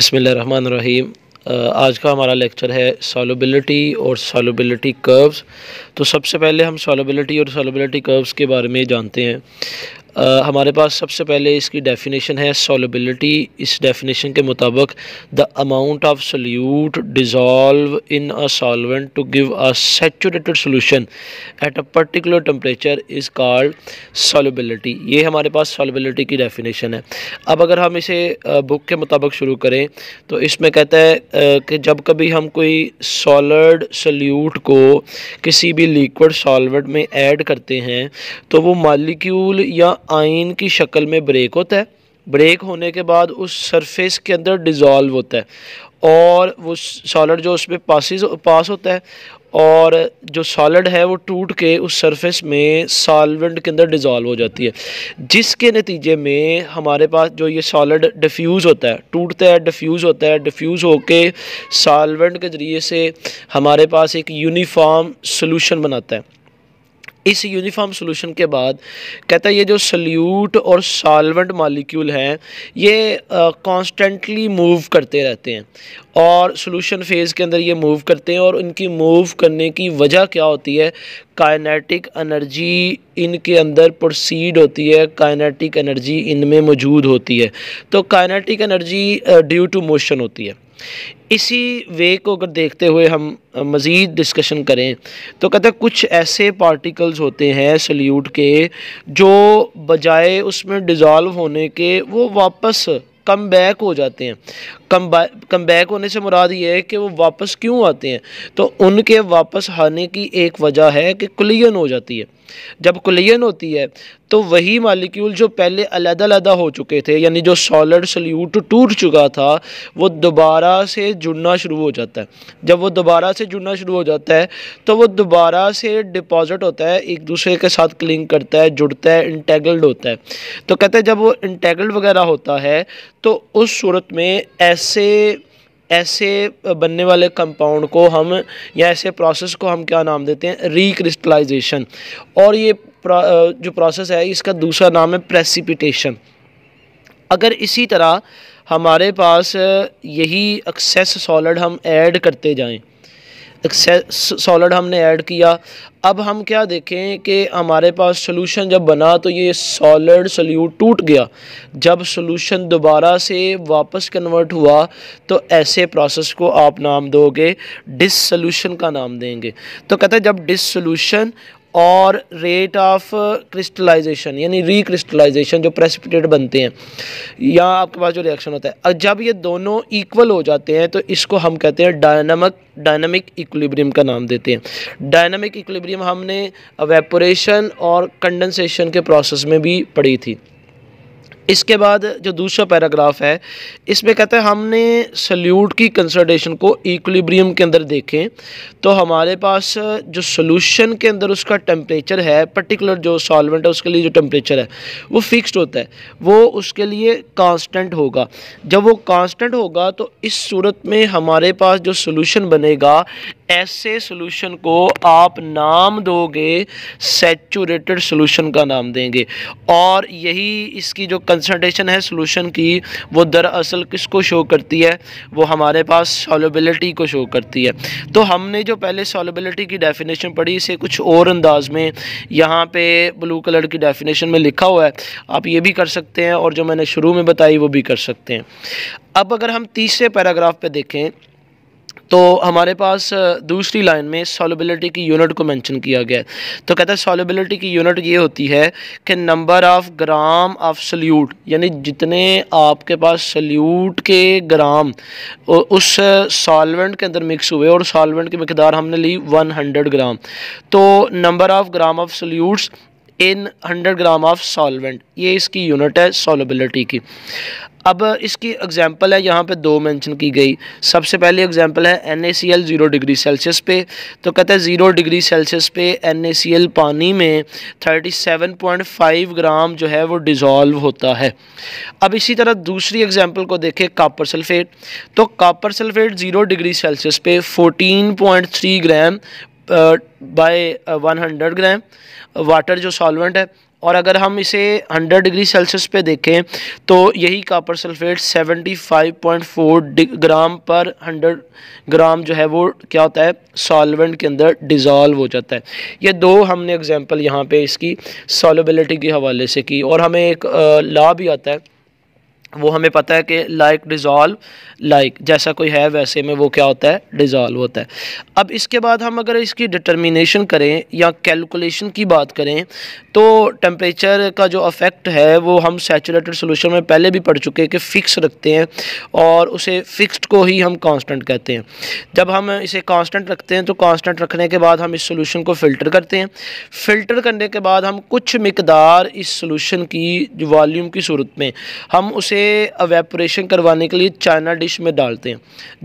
बसमिल आज का हमारा लेक्चर है सॉलिबिलिटी और सॉलिबिलिटी कर्व्स तो सबसे पहले हम सॉलिबिलिटी और सॉलिबिलिटी कर्व्स के बारे में जानते हैं आ, हमारे पास सबसे पहले इसकी डेफिनेशन है सोलबिलिटी इस डेफिनेशन के मुताबिक the amount of solute dissolve in a solvent to give a saturated solution at a particular temperature is called solubility ये हमारे पास सोलबिलिटी की डेफिनेशन है अब अगर हम इसे बुक के मुताबिक शुरू करें तो इसमें कहता है कि जब कभी हम कोई सॉलड सोल्यूट को किसी भी लिक्विड सॉल्वेंट में ऐड करते हैं तो वो मालिक्यूल या आइन की शक्ल में ब्रेक होता है ब्रेक होने के बाद उस सरफेस के अंदर डिज़ोल्व होता है और वो सॉलिड जो उस पर पासिस पास होता है और जो सॉलिड है वो टूट के उस सरफेस में सॉल्वेंट के अंदर डिज़ोल्व हो जाती है जिसके नतीजे में हमारे पास जो ये सॉलिड डिफ्यूज़ होता है टूटता है डिफ्यूज़ होता है डिफ्यूज़ होके सॉल्वेंट के ज़रिए से हमारे पास एक यूनिफॉर्म सोलूशन बनाता है इस यूनिफॉर्म सॉल्यूशन के बाद कहता है ये जो सल्यूट और सॉल्वेंट मालिक्यूल हैं ये कॉन्स्टेंटली मूव करते रहते हैं और सॉल्यूशन फेज़ के अंदर ये मूव करते हैं और इनकी मूव करने की वजह क्या होती है काइनेटिक एनर्जी इनके अंदर प्रोसीड होती है काइनेटिक एनर्जी इनमें मौजूद होती है तो kinetic energy due to motion होती है इसी वे को अगर देखते हुए हम मज़ीद डिस्कशन करें तो कहते कुछ ऐसे पार्टिकल्स होते हैं सल्यूट के जो बजाय उसमें डिज़ोल्व होने के वो वापस कम बैक हो जाते हैं कम कम बैक होने से मुराद ये है कि वो वापस क्यों आते हैं तो उनके वापस आने की एक वजह है कि क्लियन हो जाती है जब कुलियन होती है तो वही मालिक्यूल जो पहले अलग हो चुके थे यानी जो सॉलिड सल्यूट टूट चुका था वो दोबारा से जुड़ना शुरू हो जाता है जब वो दोबारा से जुड़ना शुरू हो जाता है तो वो दोबारा से डिपॉजिट होता है एक दूसरे के साथ क्लिंग करता है जुड़ता है इंटेगल्ड होता है तो कहते हैं जब वो इंटेगल्ड वगैरह होता है तो उस सूरत में ऐसे ऐसे बनने वाले कंपाउंड को हम या ऐसे प्रोसेस को हम क्या नाम देते हैं रिक्रिस्टलाइजेशन और ये जो प्रोसेस है इसका दूसरा नाम है प्रेसिपिटेशन अगर इसी तरह हमारे पास यही एक्सेस सॉलिड हम ऐड करते जाएं सॉलिड हमने ऐड किया अब हम क्या देखें कि हमारे पास सोल्यूशन जब बना तो ये सॉलिड सल्यूट टूट गया जब सोल्यूशन दोबारा से वापस कन्वर्ट हुआ तो ऐसे प्रोसेस को आप नाम दोगे डिस सोल्यूशन का नाम देंगे तो कहते हैं जब डिस सोल्यूशन और रेट ऑफ क्रिस्टलाइजेशन यानी रिक्रिस्टलाइजेशन जो प्रेसिपिटेट बनते हैं या आपके पास जो रिएक्शन होता है और जब ये दोनों इक्वल हो जाते हैं तो इसको हम कहते हैं डायनामिक डायनामिक इक्विलिब्रियम का नाम देते हैं डायनामिक इक्विलिब्रियम हमने वेपोरेशन और कंडेंसेशन के प्रोसेस में भी पढ़ी थी इसके बाद जो दूसरा पैराग्राफ है इसमें कहते हैं हमने सल्यूट की कंसल्टेशन को इक्विलिब्रियम के अंदर देखें तो हमारे पास जो सोल्यूशन के अंदर उसका टेम्परेचर है पर्टिकुलर जो सॉल्वेंट है उसके लिए जो टेम्परेचर है वो फिक्स्ड होता है वो उसके लिए कांस्टेंट होगा जब वो कांस्टेंट होगा तो इस सूरत में हमारे पास जो सोल्यूशन बनेगा ऐसे सोल्यूशन को आप नाम दोगे सेचूरेटेड सोल्यूशन का नाम देंगे और यही इसकी जो कंसनट्रेशन है सोलूशन की वो दरअसल किसको शो करती है वो हमारे पास सॉलेबिलिटी को शो करती है तो हमने जो पहले सॉलेबिलिटी की डेफिनेशन पढ़ी इसे कुछ और अंदाज में यहाँ पे ब्लू कलर की डेफिनेशन में लिखा हुआ है आप ये भी कर सकते हैं और जो मैंने शुरू में बताई वो भी कर सकते हैं अब अगर हम तीसरे पैराग्राफ पे देखें तो हमारे पास दूसरी लाइन में सॉलिबिलिटी की यूनिट को मेंशन किया गया तो कहता है सॉलिबिलिटी की यूनिट ये होती है कि number of gram of solute यानी जितने आपके पास सल्यूट के ग्राम उस सॉलवेंट के अंदर मिक्स हुए और सॉलवेंट की मकदार हमने ली 100 ग्राम तो number of gram of solutes in 100 gram of solvent ये इसकी यूनिट है सॉलिबिलिटी की अब इसकी एग्जांपल है यहाँ पे दो मेंशन की गई सबसे पहली एग्जांपल है N A C L zero degree Celsius पे तो कहते हैं ज़ीरो डिग्री सेल्सियस पे एन ए सी एल पानी में thirty seven point five gram जो है वो डिज़ोल्व होता है अब इसी तरह दूसरी एग्जांपल को देखें कापर सल्फेट तो copper sulphate zero degree Celsius पे fourteen point three gram by one hundred gram water जो सॉल्वेंट है और अगर हम इसे 100 डिग्री सेल्सियस पे देखें तो यही कापर सल्फेट 75.4 ग्राम पर 100 ग्राम जो है वो क्या होता है सॉल्वेंट के अंदर डिज़ोल्व हो जाता है ये दो हमने एग्जांपल यहाँ पे इसकी सॉलेबिलिटी के हवाले से की और हमें एक लॉ भी आता है वो हमें पता है कि लाइक डिज़ॉल्व लाइक जैसा कोई है वैसे में वो क्या होता है डिज़ॉल्व होता है अब इसके बाद हम अगर इसकी डिटर्मिनेशन करें या कैलकुलेशन की बात करें तो टेम्परेचर का जो अफेक्ट है वो हम सेचुरेटेड सोल्यूशन में पहले भी पढ़ चुके हैं कि फ़िक्स रखते हैं और उसे फ़िक्स्ड को ही हम कांस्टेंट कहते हैं जब हम इसे कांस्टेंट रखते हैं तो कांस्टेंट रखने के बाद हम इस सोल्यूशन को फ़िल्टर करते हैं फ़िल्टर करने के बाद हम कुछ मकदार इस सोल्यूशन की वॉल्यूम की सूरत में हम उसे अवेपोरेशन करवाने के लिए चाइना डिश में डालते हैं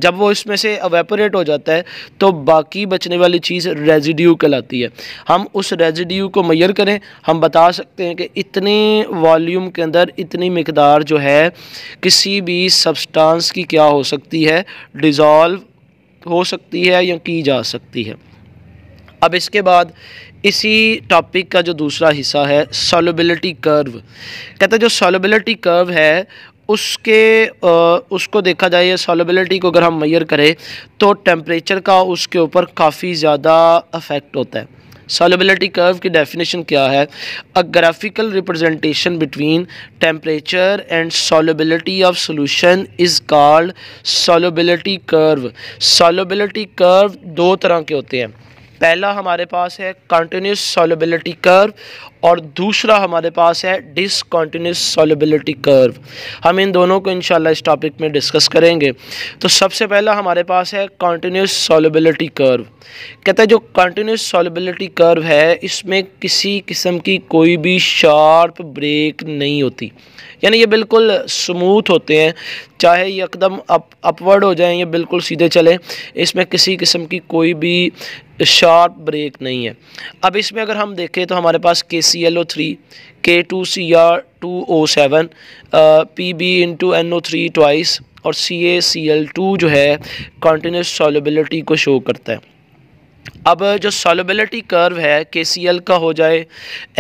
जब वो इसमें से अवेपोरेट हो जाता है तो बाकी बचने वाली चीज़ रेजिड्यू कहलाती है हम उस रेजिड्यू को मैयर करें हम बता सकते हैं कि इतने वॉल्यूम के अंदर इतनी मकदार जो है किसी भी सबस्टांस की क्या हो सकती है डिज़ोल्व हो सकती है या की जा सकती है अब इसके बाद इसी टॉपिक का जो दूसरा हिस्सा है सोलबिलिटी कर्व कहते हैं जो सॉलेबिलिटी कर्व है उसके आ, उसको देखा जाए सॉलेबिलिटी को अगर हम मैयर करें तो टेम्परेचर का उसके ऊपर काफ़ी ज़्यादा अफेक्ट होता है सॉलेबिलिटी कर्व की डेफिनेशन क्या है a graphical representation between temperature and solubility of solution is called solubility curve solubility curve दो तरह के होते हैं पहला हमारे पास है कंटिन्यूस सॉलिबिलिटी कर्व और दूसरा हमारे पास है डिसकॉन्टीन्यूस सॉलिबिलिटी कर्व हम इन दोनों को इंशाल्लाह इस टॉपिक में डिस्कस करेंगे तो सबसे पहला हमारे पास है कॉन्टीन्यूस सॉलिबिलिटी कर्व कहते हैं जो कॉन्टीन्यूस सॉलिबिलिटी कर्व है इसमें किसी किस्म की कोई भी शार्प ब्रेक नहीं होती यानी ये बिल्कुल स्मूथ होते हैं चाहे ये एकदम अप अपवर्ड हो जाएं ये बिल्कुल सीधे चले इसमें किसी किस्म की कोई भी शार्प ब्रेक नहीं है अब इसमें अगर हम देखें तो हमारे पास K C L O three K two C R two O seven P B into N O three twice और C A C L to जो है कॉन्टीन्यूस सॉलिबिलिटी को शो करता है अब जो सॉलिबिलिटी कर्व है के सी एल का हो जाए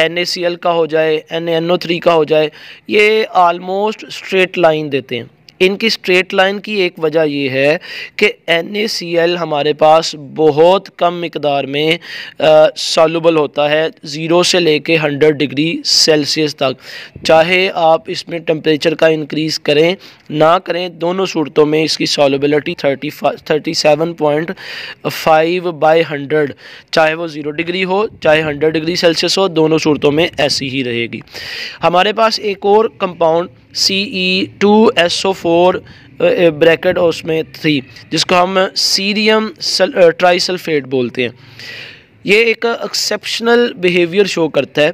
एन ए सी एल का हो जाए एन एन ओ थ्री का हो जाए ये आलमोस्ट स्ट्रेट लाइन देते हैं इनकी स्ट्रेट लाइन की एक वजह यह है कि एन हमारे पास बहुत कम मकदार में सॉलुबल होता है ज़ीरो से लेके हंड्रेड डिग्री सेल्सियस तक चाहे आप इसमें टम्परेचर का इंक्रीज़ करें ना करें दोनों सूरतों में इसकी solubility thirty thirty seven point five by hundred चाहे वो ज़ीरो डिग्री हो चाहे हंड्रेड डिग्री सेल्सियस हो दोनों सूरतों में ऐसी ही रहेगी हमारे पास एक और compound C E two S O four bracket और उसमें थ्री जिसको हम सीरियम ट्राईसल्फेट uh, बोलते हैं ये एक एक्सेप्शनल बिहेवियर शो करता है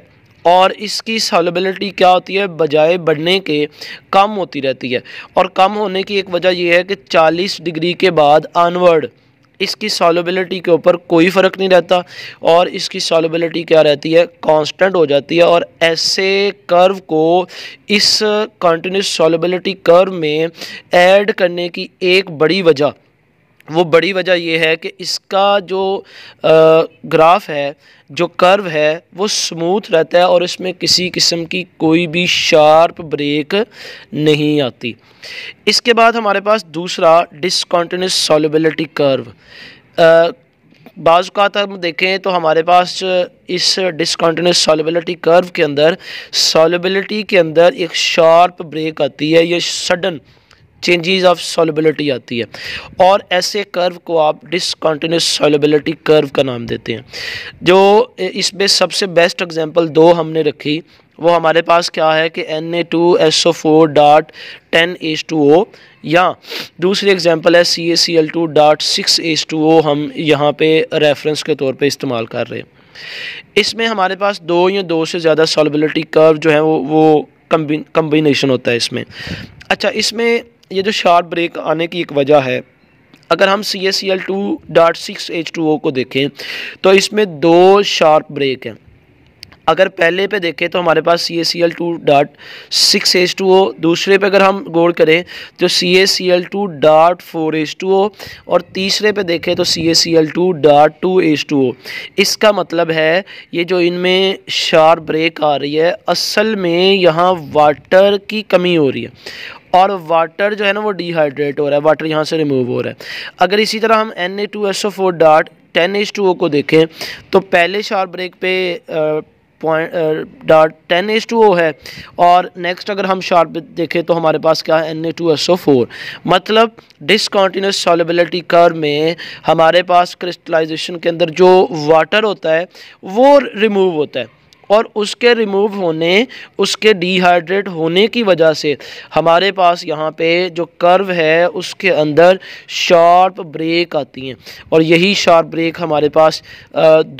और इसकी सॉलेबिलिटी क्या होती है बजाय बढ़ने के कम होती रहती है और कम होने की एक वजह यह है कि 40 डिग्री के बाद आनवर्ड इसकी सॉलिबिलिटी के ऊपर कोई फ़र्क नहीं रहता और इसकी सॉलिबिलिटी क्या रहती है कांस्टेंट हो जाती है और ऐसे कर्व को इस कंटिन्यूस सॉलिबिलिटी कर्व में ऐड करने की एक बड़ी वजह वो बड़ी वजह ये है कि इसका जो ग्राफ है जो कर्व है वो स्मूथ रहता है और इसमें किसी किस्म की कोई भी शार्प ब्रेक नहीं आती इसके बाद हमारे पास दूसरा डिसकॉन्टीन्यूस सॉलिबिलिटी कर्व बाज़ात हम देखें तो हमारे पास इस डिसकॉन्टीन्यूस सॉलिबिलिटी कर्व के अंदर सॉलिबिलिटी के अंदर एक शार्प ब्रेक आती है ये सडन चेंजेस ऑफ सॉलिबिलिटी आती है और ऐसे कर्व को आप डिसकॉन्टीन्यूस सॉलिबिलिटी कर्व का नाम देते हैं जो इसमें सबसे बेस्ट एग्जांपल दो हमने रखी वो हमारे पास क्या है कि N A two S O four dot ten H two O या दूसरी एग्जांपल है C A C L two dot six H two O हम यहाँ पे रेफरेंस के तौर पे इस्तेमाल कर रहे हैं इसमें हमारे पास दो या दो से ज़्यादा सॉलिबिलिटी कर्व जो है वो वो कम्बिनेशन होता है इसमें अच्छा इसमें ये जो शार्प ब्रेक आने की एक वजह है अगर हम C S C L two dot six H two O को देखें तो इसमें दो शार्प ब्रेक हैं अगर पहले पे देखें तो हमारे पास C A C L two dot six H two O दूसरे पे अगर हम गौर करें तो C S C L two dot four H two O और तीसरे पे देखें तो C A C L two dot two H two O इसका मतलब है ये जो इनमें शार्प ब्रेक आ रही है असल में यहाँ वाटर की कमी हो रही है और वाटर जो है ना वो डिहाइड्रेट हो रहा है वाटर यहाँ से रिमूव हो रहा है अगर इसी तरह हम N A two S O four dot ten H two O को देखें तो पहले शार ब्रेक पे point dot ten H two O है और नेक्स्ट अगर हम शार्प देखें तो हमारे पास क्या है N A two S O four मतलब डिसकॉन्टीन्यूस सॉलेबिलिटी कर में हमारे पास क्रिस्टलाइजेशन के अंदर जो वाटर होता है वो रिमूव होता है और उसके रिमूव होने उसके डिहाइड्रेट होने की वजह से हमारे पास यहाँ पे जो कर्व है उसके अंदर शार्प ब्रेक आती हैं और यही शार्प ब्रेक हमारे पास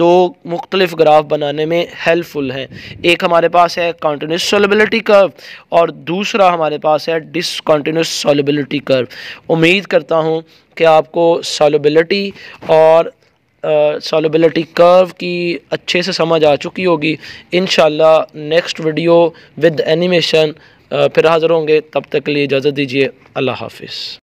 दो मुख्तलिफ़ ग्राफ बनाने में हेल्पफुल हैं एक हमारे पास है कॉन्टीन्यूस सोलबिलिटी कर्व और दूसरा हमारे पास है डिसकॉन्टीन्यूस सोलबिलिटी कर्व उम्मीद करता हूँ कि आपको सोलबिलिटी और सॉलिबिलिटी कर्व की अच्छे से समझ आ चुकी होगी in next video with animation फिर हाज़िर होंगे तब तक के लिए इजाज़त दीजिए अल्लाह हाफिज़